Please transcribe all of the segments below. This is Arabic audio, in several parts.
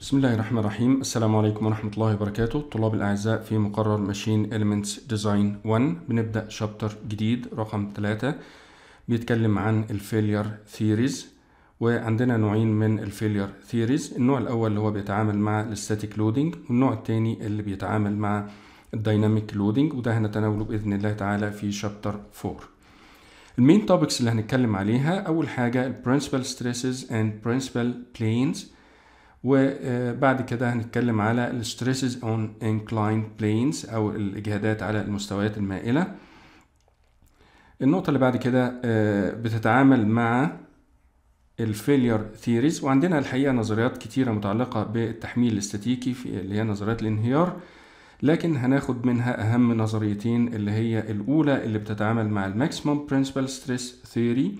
بسم الله الرحمن الرحيم السلام عليكم ورحمة الله وبركاته الطلاب الأعزاء في مقرر ماشين Elements Design 1 بنبدأ شابتر جديد رقم 3 بيتكلم عن الفيلير ثيريز وعندنا نوعين من الفيلير ثيريز النوع الأول اللي هو بيتعامل مع الاستاتيك لودينج والنوع الثاني اللي بيتعامل مع الدايناميك لودينج وده هنتناوله بإذن الله تعالى في شابتر 4 المين توبكس اللي هنتكلم عليها أول حاجة principal ستريسز اند principal بلينز وبعد كده هنتكلم على الستريسز اون انكلاين بلينز او الاجهادات على المستويات المائله النقطه اللي بعد كده آه، بتتعامل مع الفيلير ثيريز وعندنا الحقيقه نظريات كتيره متعلقه بالتحميل الاستاتيكي اللي هي نظريات الانهيار لكن هناخد منها اهم نظريتين اللي هي الاولى اللي بتتعامل مع الماكسيموم برينسيبال ستريس ثيوري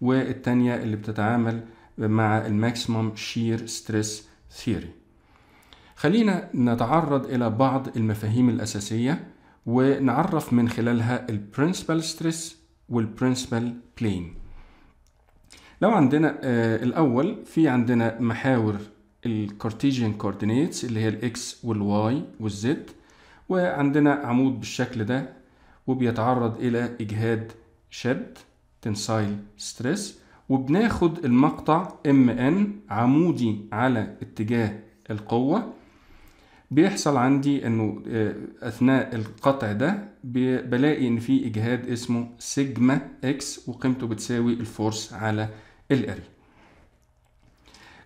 والتانية اللي بتتعامل مع الماكسيمم شير ستريس ثيوري خلينا نتعرض إلى بعض المفاهيم الأساسية ونعرف من خلالها البرنسبل ستريس والبرنسبل بلين لو عندنا آه، الأول في عندنا محاور الكارتيجين كوردينيتس اللي هي الاكس والواي والزد وعندنا عمود بالشكل ده وبيتعرض إلى إجهاد شد تنسايل ستريس وبناخد المقطع ام ان عمودي على اتجاه القوة بيحصل عندي انه آه، اثناء القطع ده بلاقي ان في اجهاد اسمه سيجما اكس وقيمته بتساوي الفورس على الاري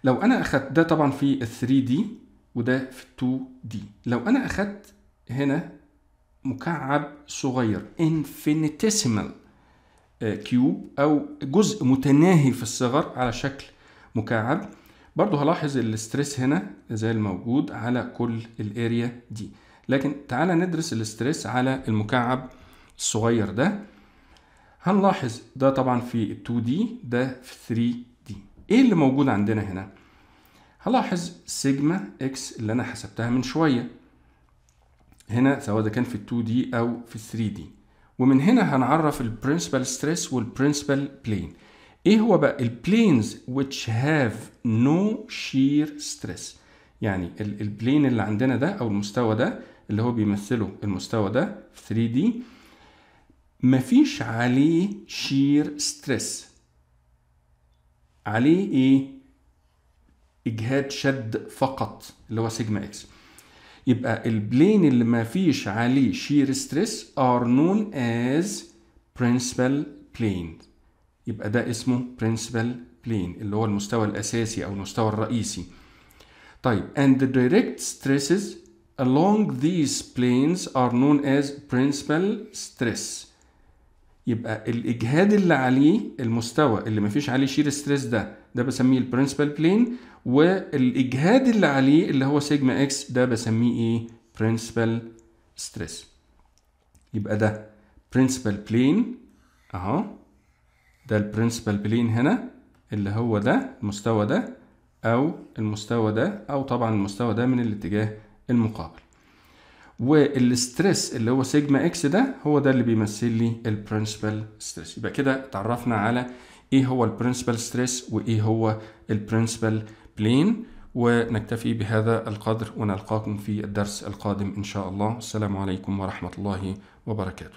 لو انا اخدت ده طبعا في ال 3 دي وده في ال 2 دي لو انا اخدت هنا مكعب صغير انفينيتيسيمال آه، كيوب او جزء متناهي في الصغر على شكل مكعب برضو هلاحظ الاسترس هنا زي الموجود على كل الاريا دي لكن تعالى ندرس الاسترس على المكعب الصغير ده هنلاحظ ده طبعا في 2 دي ده في 3 دي ايه اللي موجود عندنا هنا هلاحظ سيجما اكس اللي انا حسبتها من شويه هنا سواء ده كان في 2 دي او في 3 دي ومن هنا هنعرف stress ستريس principal بلين ايه هو بقى البلينز which have no shear stress يعني البلين اللي عندنا ده او المستوى ده اللي هو بيمثله المستوى ده 3 دي مفيش عليه شير ستريس عليه ايه اجهاد شد فقط اللي هو سيجما اكس يبقى البلين اللي ما فيش عليه شير stress are known as principal plane يبقى ده اسمه principal plane اللي هو المستوى الأساسي أو المستوى الرئيسي طيب and the direct stresses along these planes are known as principal stress يبقى الاجهاد اللي عليه المستوى اللي مفيش عليه شير ستريس ده ده بسميه البرنسبال بلين والاجهاد اللي عليه اللي هو سيجما اكس ده بسميه ايه برنسبال ستريس يبقى ده برنسبال بلين اهو ده البرنسبال بلين هنا اللي هو ده المستوى ده او المستوى ده او طبعا المستوى ده من الاتجاه المقابل والستريس اللي هو سيجما اكس ده هو ده اللي بيمثل لي البرنسبل ستريس يبقى كده اتعرفنا على ايه هو البرنسبل ستريس وايه هو البرنسبل بلين ونكتفي بهذا القدر ونلقاكم في الدرس القادم ان شاء الله السلام عليكم ورحمه الله وبركاته